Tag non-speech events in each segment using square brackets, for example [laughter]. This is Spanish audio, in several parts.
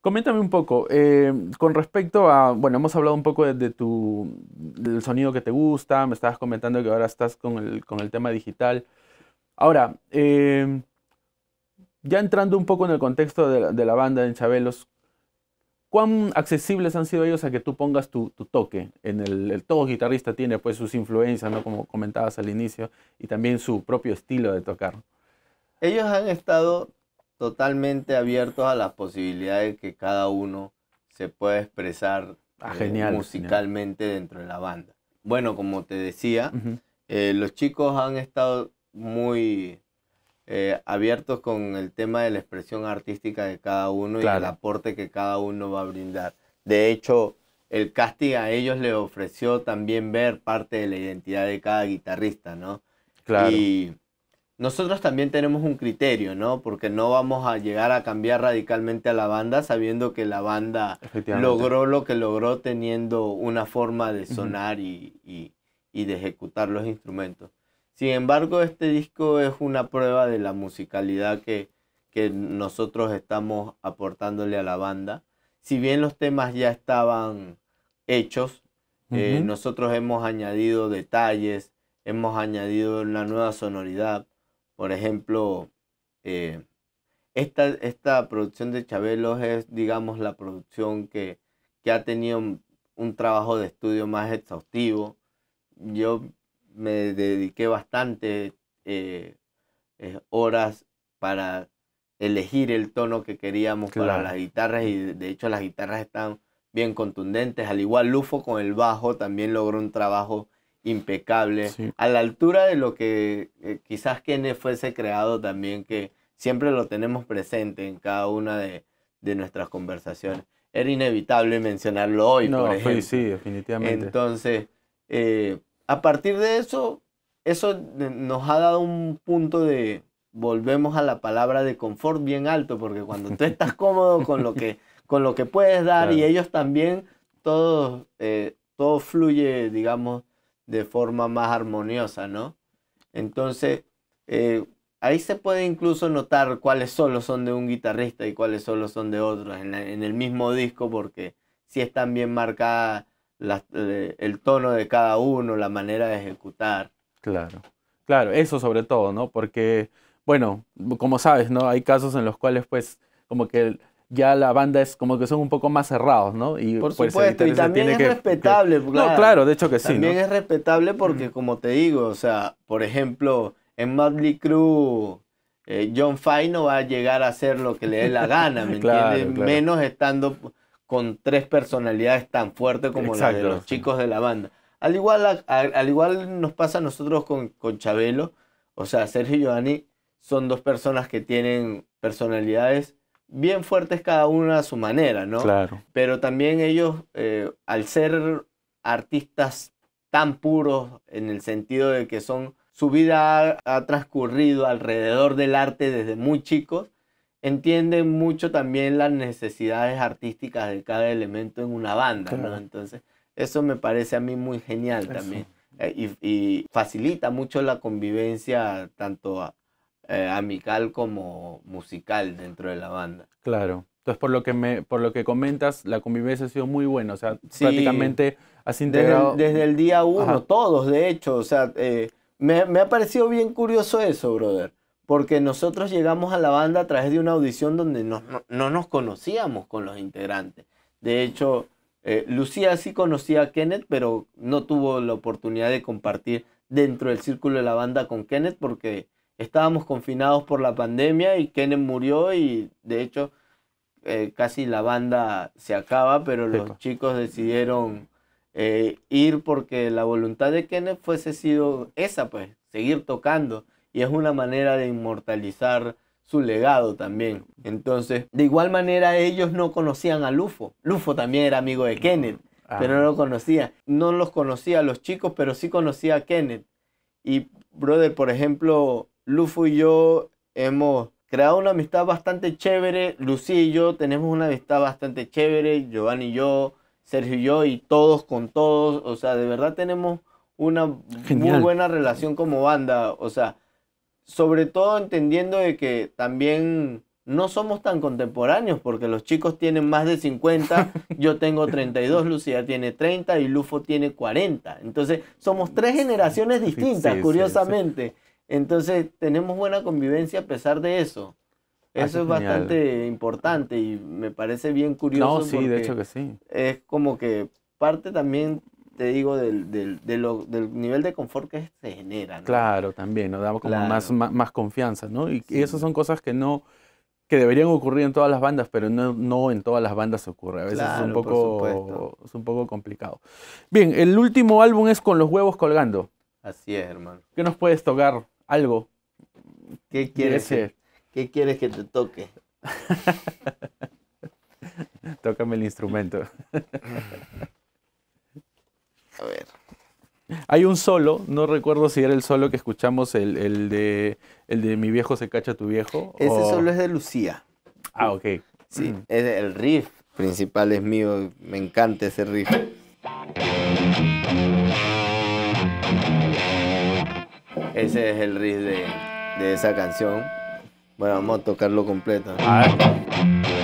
Coméntame un poco, eh, con respecto a, bueno, hemos hablado un poco de, tu, del sonido que te gusta, me estabas comentando que ahora estás con el, con el tema digital. Ahora, eh, ya entrando un poco en el contexto de la, banda en Chabelos, ¿cuán accesibles han sido ellos a que tú pongas tu, toque? En el, el, todo guitarrista tiene pues sus influencias, ¿no? Como comentabas al inicio, y también su propio estilo de tocar. Ellos han estado totalmente abiertos a las posibilidades que cada uno se pueda expresar ah, eh, musicalmente dentro de la banda. Bueno, como te decía, eh, los chicos han estado muy eh, abiertos con el tema de la expresión artística de cada uno y el aporte que cada uno va a brindar. De hecho, el casting a ellos le ofreció también ver parte de la identidad de cada guitarrista, ¿no? Claro nosotros también tenemos un criterio, ¿no? Porque no vamos a llegar a cambiar radicalmente a la banda sabiendo que la banda logró lo que logró teniendo una forma de sonar y, de ejecutar los instrumentos. Sin embargo, este disco es una prueba de la musicalidad que, que nosotros estamos aportándole a la banda. Si bien los temas ya estaban hechos, eh, nosotros hemos añadido detalles, hemos añadido una nueva sonoridad por ejemplo, eh, esta, producción de Chabelos es, digamos, la producción que, ha tenido un, trabajo de estudio más exhaustivo. Yo me dediqué bastante eh, eh, horas para elegir el tono que queríamos para las guitarras y de hecho las guitarras están bien contundentes. Al igual Lufo con el bajo también logró un trabajo impecable, a la altura de lo que eh, quizás Kenneth fuese creado también, que siempre lo tenemos presente en cada una de, nuestras conversaciones. Era inevitable mencionarlo hoy, no, Sí, definitivamente. Entonces, eh, a partir de eso, eso nos ha dado un punto de, volvemos a la palabra de confort bien alto, porque cuando tú estás [laughs] cómodo con lo que, con lo que puedes dar y ellos también, todo eh, fluye, digamos, de forma más armoniosa, ¿no? Entonces, eh, ahí se puede incluso notar cuáles solos son de un guitarrista y cuáles solos son de otros en, el mismo disco porque sí están bien marcada eh, el tono de cada uno, la manera de ejecutar. Claro, claro, eso sobre todo, ¿no? Porque, bueno, como sabes, ¿no? Hay casos en los cuales pues como que ya la banda es como que son un poco más cerrados, ¿no? Y por pues, supuesto, y también es respetable. Claro, no, claro, de hecho que sí. También es respetable porque, mm. como te digo, o sea, por ejemplo, en Motley Crew eh, John Fay no va a llegar a hacer lo que le dé la gana, ¿me [laughs] entiendes? Menos estando con tres personalidades tan fuertes como de los chicos de la banda. Al igual, al igual nos pasa a nosotros con, con Chabelo, o sea, Sergio y Giovanni son dos personas que tienen personalidades bien fuertes cada uno a su manera, ¿no? Claro. Pero también ellos, eh, al ser artistas tan puros en el sentido de que son, su vida ha, transcurrido alrededor del arte desde muy chicos, entienden mucho también las necesidades artísticas de cada elemento en una banda, ¿no? Entonces, eso me parece a mí muy genial también. Eh, y, facilita mucho la convivencia tanto a, eh, amical como musical dentro de la banda. Claro. Entonces, por lo que me, por lo que comentas, la convivencia ha sido muy buena. O sea, prácticamente has integrado. Desde el, día uno, todos, de hecho. O sea, eh, me, ha parecido bien curioso eso, brother. Porque nosotros llegamos a la banda a través de una audición donde no, nos conocíamos con los integrantes. De hecho, eh, Lucía sí conocía a Kenneth, pero no tuvo la oportunidad de compartir dentro del círculo de la banda con Kenneth porque estábamos confinados por la pandemia y Kenneth murió y de hecho eh, casi la banda se acaba, pero los chicos decidieron eh, ir porque la voluntad de Kenneth fuese sido esa, pues, seguir tocando. Y es una manera de inmortalizar su legado también. Entonces, de igual manera ellos no conocían a Lufo. Lufo también era amigo de Kenneth, ah. pero no lo conocía. No los conocía a los chicos, pero sí conocía a Kenneth. Y, brother, por ejemplo, Lufo y yo hemos creado una amistad bastante chévere. Lucía y yo tenemos una amistad bastante chévere. Giovanni y yo, Sergio y yo, y todos con todos. O sea, de verdad tenemos una muy buena relación como banda. O sea, sobre todo entendiendo de que también no somos tan contemporáneos porque los chicos tienen más de 50, [laughs] yo tengo 32, Lucía tiene 30 y Lufo tiene 40. Entonces, somos tres generaciones distintas, curiosamente. Entonces tenemos buena convivencia a pesar de eso. Ah, eso es bastante importante y me parece bien curioso. No, sí, de hecho que sí. Es como que parte también, te digo, del, del nivel de confort que se genera. Claro, también, nos damos como más, más, confianza, ¿no? Y, esas son cosas que no que deberían ocurrir en todas las bandas, pero no, en todas las bandas ocurre. A veces un poco, es un poco complicado. Bien, el último álbum es Con los huevos colgando. Así es, hermano. ¿Qué nos puedes tocar algo. ¿Qué quieres, que, ¿qué quieres que te toque? [laughs] Tócame el instrumento. A ver. Hay un solo, no recuerdo si era el solo que escuchamos, el, el de, el de Mi viejo se cacha tu viejo. Ese solo es de Lucía. Ah, ok. Sí, mm. es el riff principal es mío, me encanta ese riff. Ese es el riff de, esa canción. Bueno, vamos a tocarlo completo. A ver.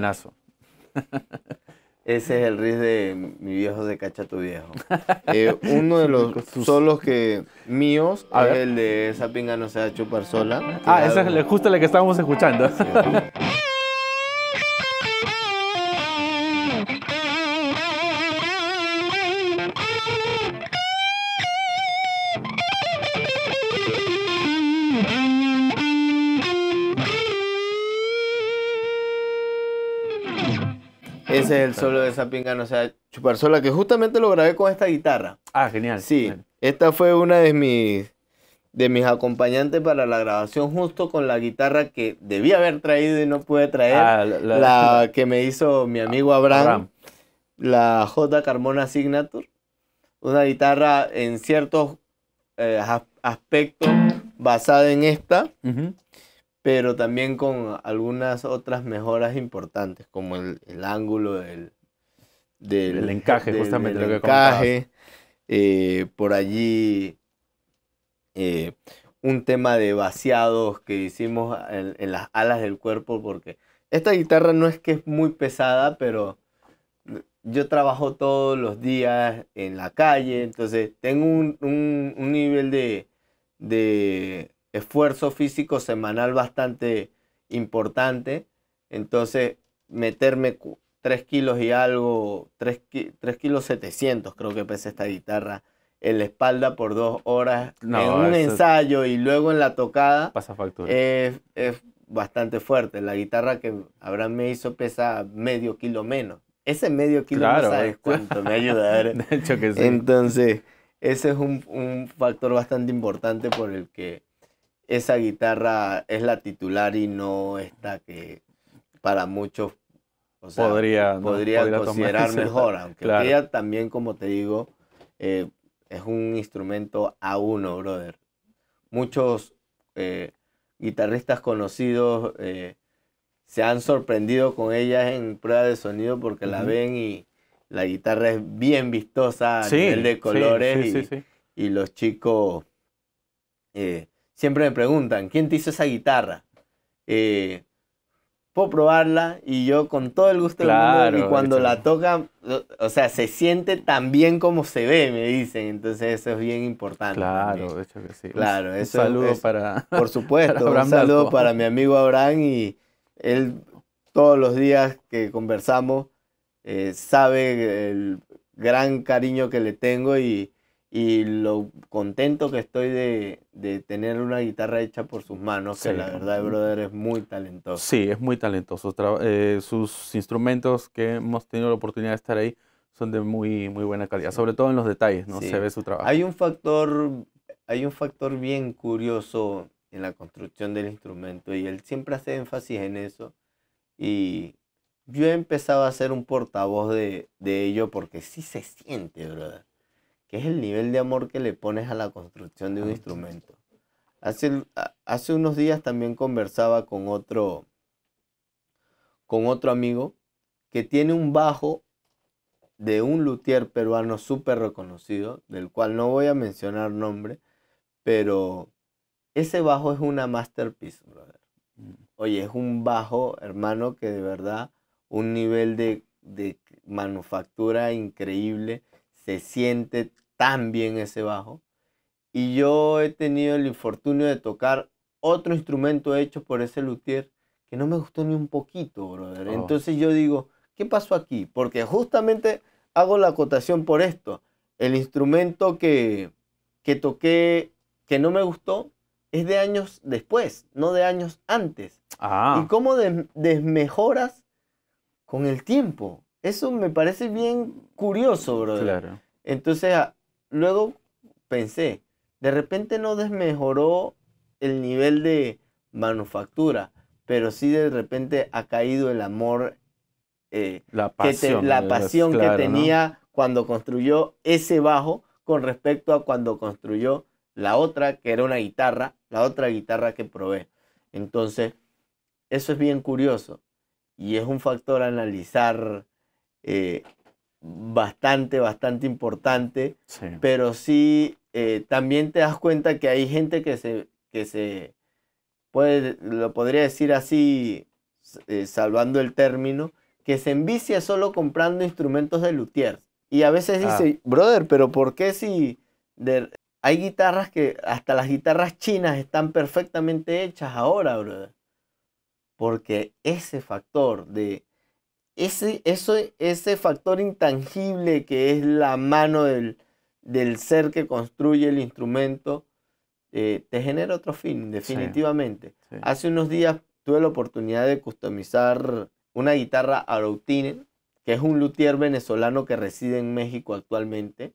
[laughs] Ese es el riff de mi viejo de cacha tu viejo. [laughs] Eh, uno de los solos que míos es el de esa pinga no se ha a chupar sola. Ah, esa es justo la que estábamos escuchando. Ese es el solo de pinga, o sea, Chupar Sola, que justamente lo grabé con esta guitarra. Ah, genial. Sí, esta fue una de mis, de mis acompañantes para la grabación, justo con la guitarra que debía haber traído y no pude traer. Ah, la, que me hizo mi amigo ah, Abraham, la J. Carmona Signature. Una guitarra en ciertos eh, aspectos basada en esta pero también con algunas otras mejoras importantes, como el, ángulo del, encaje, justamente eh, por allí eh, un tema de vaciados que hicimos en, las alas del cuerpo, porque esta guitarra no es que es muy pesada, pero yo trabajo todos los días en la calle, entonces tengo un, nivel de esfuerzo físico semanal bastante importante. Entonces, meterme 3 kilos y algo, 3, kilos 700 creo que pesa esta guitarra en la espalda por dos horas en un ensayo y luego en la tocada pasa Es, bastante fuerte. La guitarra que Abraham me hizo pesa medio kilo menos. Ese medio kilo pues. me ayuda. [laughs] Entonces, ese es un factor bastante importante por el que esa guitarra es la titular y no esta que para muchos podría, podría, considerar mejor, aunque ella también, como te digo, eh, es un instrumento a uno, brother. Muchos eh, guitarristas conocidos eh, se han sorprendido con ella en prueba de sonido porque la ven y la guitarra es bien vistosa a de colores y, los chicos siempre me preguntan, ¿quién te hizo esa guitarra? Eh, puedo probarla y yo con todo el gusto del y cuando la toca, o sea, se siente tan bien como se ve, me dicen, entonces eso es bien importante. Claro, de hecho que sí. Claro, eso saludo para Por [laughs] supuesto, un saludo para mi amigo Abraham y él todos los días que conversamos eh, sabe el gran cariño que le tengo y y lo contento que estoy de, de, tener una guitarra hecha por sus manos, que la verdad, brother, es muy talentoso. Sí, es muy talentoso. Eh, sus instrumentos que hemos tenido la oportunidad de estar ahí son de muy, muy buena calidad, sobre todo en los detalles, ¿no? Se ve su trabajo. Hay un factor, hay un factor bien curioso en la construcción del instrumento y él siempre hace énfasis en eso y yo he empezado a ser un portavoz de, de ello porque sí se siente, brother que es el nivel de amor que le pones a la construcción de un instrumento. Hace, hace unos días también conversaba con otro, con otro amigo que tiene un bajo de un luthier peruano súper reconocido, del cual no voy a mencionar nombre, pero ese bajo es una masterpiece, brother. Mm. Oye, es un bajo, hermano, que de verdad un nivel de manufactura increíble, se siente tan bien ese bajo. Y yo he tenido el infortunio de tocar otro instrumento hecho por ese luthier que no me gustó ni un poquito, brother. Oh. Entonces yo digo, ¿qué pasó aquí? Porque justamente hago la acotación por esto. El instrumento que, que toqué que no me gustó es de años después, no de años antes. Ah. ¿Y cómo desmejoras con el tiempo? Eso me parece bien curioso, brother. Claro. Entonces, ah, luego pensé, de repente no desmejoró el nivel de manufactura, pero sí de repente ha caído el amor, eh, la pasión que, tenía cuando construyó ese bajo con respecto a cuando construyó la otra, que era una guitarra, la otra guitarra que probé. Entonces, eso es bien curioso y es un factor a analizar eh, bastante, bastante importante, pero sí eh, también te das cuenta que hay gente que se, que se puede, lo podría decir así, eh, salvando el término, que se envicia solo comprando instrumentos de luthier. Y a veces ah. dice, brother, pero ¿por qué si hay guitarras que, hasta las guitarras chinas están perfectamente hechas ahora, brother? Porque ese factor de ese, ese factor intangible que es la mano del, del ser que construye el instrumento, eh, te genera otro fin, definitivamente. Hace unos días tuve la oportunidad de customizar una guitarra Aroutine, que es un luthier venezolano que reside en México actualmente.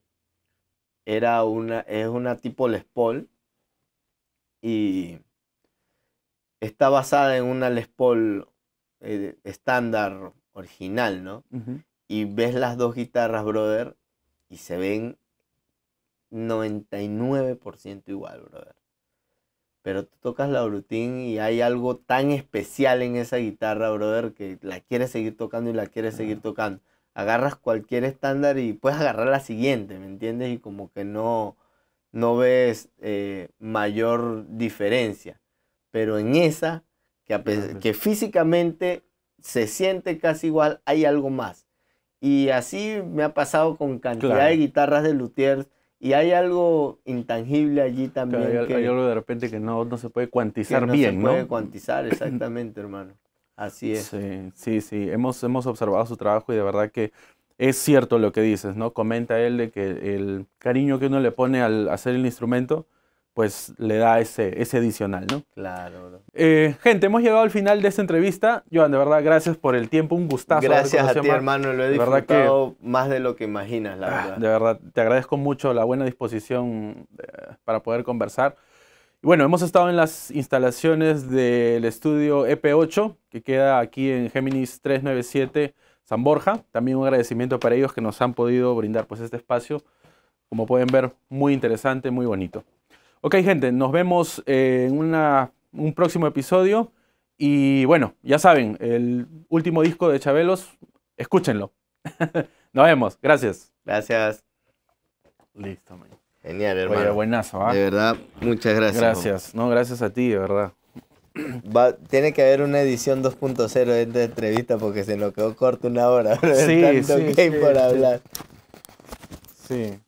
Era una, es una tipo Les Paul y está basada en una Les Paul eh, estándar original, ¿no? Y ves las dos guitarras, brother, y se ven 99% igual, brother. Pero tú tocas la Brutín y hay algo tan especial en esa guitarra, brother, que la quieres seguir tocando y la quieres seguir tocando. Agarras cualquier estándar y puedes agarrar la siguiente, ¿me entiendes? Y como que no, no ves eh, mayor diferencia. Pero en esa, que pues. físicamente se siente casi igual, hay algo más. Y así me ha pasado con cantidad de guitarras de Luthiers. Y hay algo intangible allí también. hay, que, algo de repente que no, no se puede cuantizar bien no bien, se puede cuantizar, [clears throat] exactamente, hermano. Así es. Sí, sí, sí. Hemos, hemos observado su trabajo y de verdad que es cierto lo que dices, ¿no? Comenta él de que el cariño que uno le pone al hacer el instrumento pues le da ese, ese adicional, ¿no? Claro. Eh, gente, hemos llegado al final de esta entrevista. Joan, de verdad, gracias por el tiempo, un gustazo. Gracias a ti, hermano, lo he disfrutado más de lo que imaginas, la ah, verdad. De verdad, te agradezco mucho la buena disposición eh, para poder conversar. Bueno, hemos estado en las instalaciones del estudio EP8, que queda aquí en Géminis 397 San Borja. También un agradecimiento para ellos que nos han podido brindar pues, este espacio. Como pueden ver, muy interesante, muy bonito. Ok, gente, nos vemos en una, un próximo episodio. Y bueno, ya saben, el último disco de Chabelos, escúchenlo. [laughs] nos vemos. Gracias. Gracias. Listo, man. Genial, hermano. Oye, buenazo, ¿ah? De verdad, muchas gracias. Gracias. No, gracias a ti, de verdad. Va, tiene que haber una edición 2.0 de entrevista porque se nos quedó corto una hora. [laughs] Sí, Tanto sí, por hablar. sí.